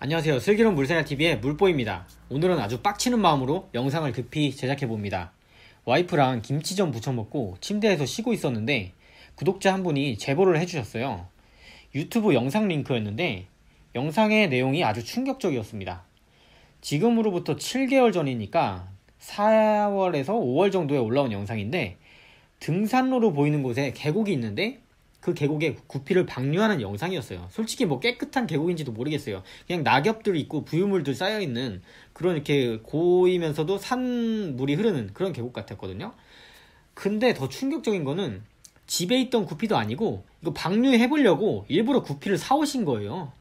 안녕하세요 슬기로운 물생활TV의 물보입니다 오늘은 아주 빡치는 마음으로 영상을 급히 제작해봅니다 와이프랑 김치좀 부쳐먹고 침대에서 쉬고 있었는데 구독자 한 분이 제보를 해주셨어요 유튜브 영상 링크였는데 영상의 내용이 아주 충격적이었습니다 지금으로부터 7개월 전이니까 4월에서 5월 정도에 올라온 영상인데 등산로로 보이는 곳에 계곡이 있는데 그 계곡에 구피를 방류하는 영상이었어요. 솔직히 뭐 깨끗한 계곡인지도 모르겠어요. 그냥 낙엽들 있고 부유물들 쌓여있는 그런 이렇게 고이면서도 산물이 흐르는 그런 계곡 같았거든요. 근데 더 충격적인 거는 집에 있던 구피도 아니고 이거 방류해보려고 일부러 구피를 사오신 거예요.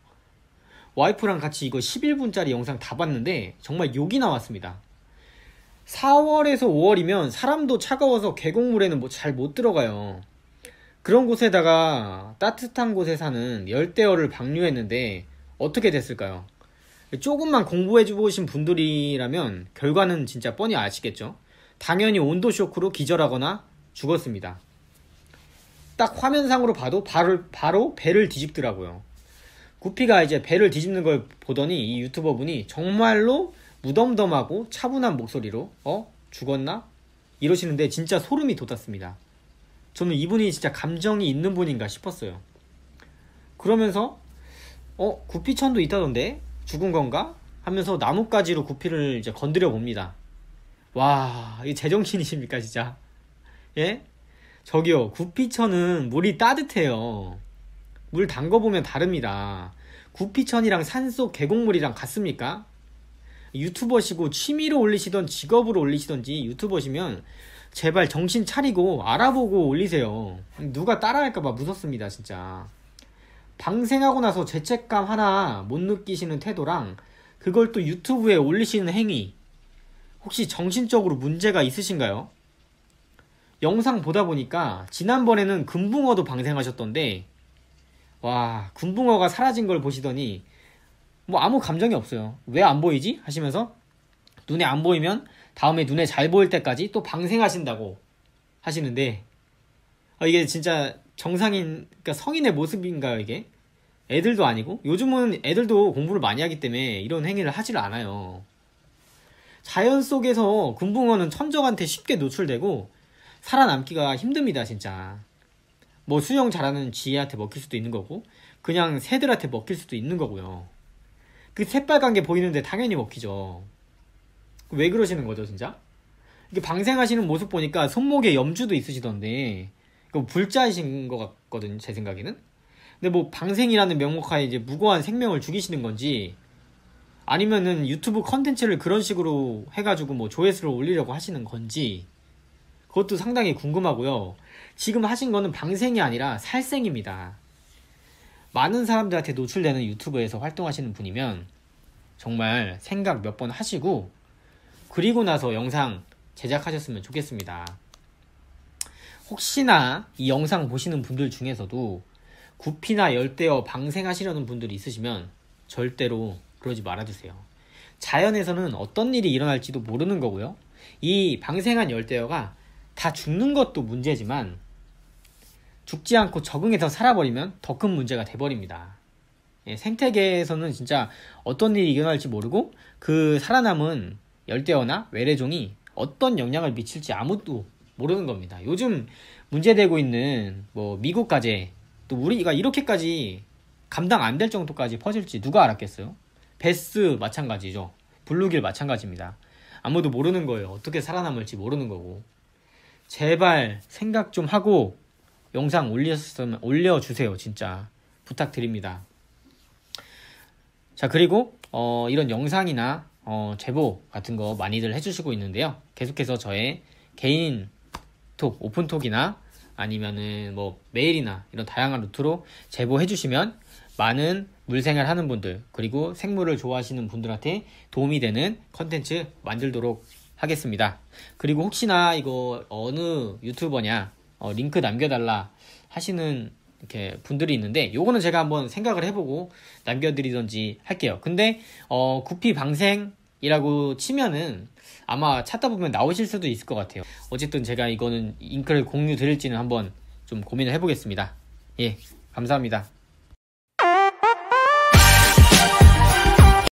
와이프랑 같이 이거 11분짜리 영상 다 봤는데 정말 욕이 나왔습니다. 4월에서 5월이면 사람도 차가워서 계곡물에는 뭐 잘 못 들어가요. 그런 곳에다가 따뜻한 곳에 사는 열대어를 방류했는데 어떻게 됐을까요? 조금만 공부해주신 분들이라면 결과는 진짜 뻔히 아시겠죠? 당연히 온도 쇼크로 기절하거나 죽었습니다. 딱 화면상으로 봐도 바로, 바로 배를 뒤집더라고요. 구피가 이제 배를 뒤집는 걸 보더니 이 유튜버 분이 정말로 무덤덤하고 차분한 목소리로 어? 죽었나? 이러시는데 진짜 소름이 돋았습니다. 저는 이분이 진짜 감정이 있는 분인가 싶었어요. 그러면서 어 구피천도 있다던데 죽은 건가 하면서 나뭇가지로 구피를 이제 건드려 봅니다. 와, 이 제정신이십니까, 진짜? 예? 저기요, 구피천은 물이 따뜻해요. 물 담궈보면 다릅니다. 구피천이랑 산속 계곡물이랑 같습니까? 유튜버시고 취미로 올리시던 직업으로 올리시던지 유튜버시면 제발 정신 차리고 알아보고 올리세요. 누가 따라할까봐 무섭습니다, 진짜. 방생하고 나서 죄책감 하나 못 느끼시는 태도랑 그걸 또 유튜브에 올리시는 행위. 혹시 정신적으로 문제가 있으신가요? 영상 보다 보니까 지난번에는 금붕어도 방생하셨던데, 와, 금붕어가 사라진 걸 보시더니 뭐 아무 감정이 없어요. 왜 안 보이지? 하시면서 눈에 안 보이면 다음에 눈에 잘 보일 때까지 또 방생하신다고 하시는데 아, 이게 진짜 정상인 그러니까 성인의 모습인가요 이게? 애들도 아니고 요즘은 애들도 공부를 많이 하기 때문에 이런 행위를 하지를 않아요. 자연 속에서 금붕어는 천적한테 쉽게 노출되고 살아남기가 힘듭니다 진짜. 뭐 수영 잘하는 지혜한테 먹힐 수도 있는 거고 그냥 새들한테 먹힐 수도 있는 거고요. 그 새빨간 게 보이는데 당연히 먹히죠. 왜 그러시는 거죠, 진짜? 이게 방생하시는 모습 보니까 손목에 염주도 있으시던데, 그 불자이신 것 같거든, 요제 생각에는? 근데 뭐 방생이라는 명목하에 이제 무고한 생명을 죽이시는 건지, 아니면은 유튜브 컨텐츠를 그런 식으로 해가지고 뭐 조회수를 올리려고 하시는 건지, 그것도 상당히 궁금하고요. 지금 하신 거는 방생이 아니라 살생입니다. 많은 사람들한테 노출되는 유튜브에서 활동하시는 분이면 정말 생각 몇 번 하시고 그리고 나서 영상 제작하셨으면 좋겠습니다. 혹시나 이 영상 보시는 분들 중에서도 구피나 열대어 방생하시려는 분들이 있으시면 절대로 그러지 말아주세요. 자연에서는 어떤 일이 일어날지도 모르는 거고요. 이 방생한 열대어가 다 죽는 것도 문제지만 죽지 않고 적응해서 살아버리면 더 큰 문제가 돼버립니다. 예, 생태계에서는 진짜 어떤 일이 일어날지 모르고 그 살아남은 열대어나 외래종이 어떤 영향을 미칠지 아무도 모르는 겁니다. 요즘 문제되고 있는 뭐 미국 가재 또 우리가 이렇게까지 감당 안 될 정도까지 퍼질지 누가 알았겠어요? 베스 마찬가지죠. 블루길 마찬가지입니다. 아무도 모르는 거예요. 어떻게 살아남을지 모르는 거고. 제발 생각 좀 하고 영상 올렸으면 올려주세요 진짜 부탁드립니다 자 그리고 어, 이런 영상이나 어, 제보 같은 거 많이들 해주시고 있는데요 계속해서 저의 개인 톡 오픈톡이나 아니면은 뭐 메일이나 이런 다양한 루트로 제보해 주시면 많은 물생활 하는 분들 그리고 생물을 좋아하시는 분들한테 도움이 되는 컨텐츠 만들도록 하겠습니다 그리고 혹시나 이거 어느 유튜버냐 어, 링크 남겨달라 하시는 이렇게 분들이 있는데 요거는 제가 한번 생각을 해보고 남겨드리던지 할게요. 근데 어, 구피 방생이라고 치면은 아마 찾다 보면 나오실 수도 있을 것 같아요. 어쨌든 제가 이거는 링크를 공유 드릴지는 한번 좀 고민을 해보겠습니다. 예, 감사합니다.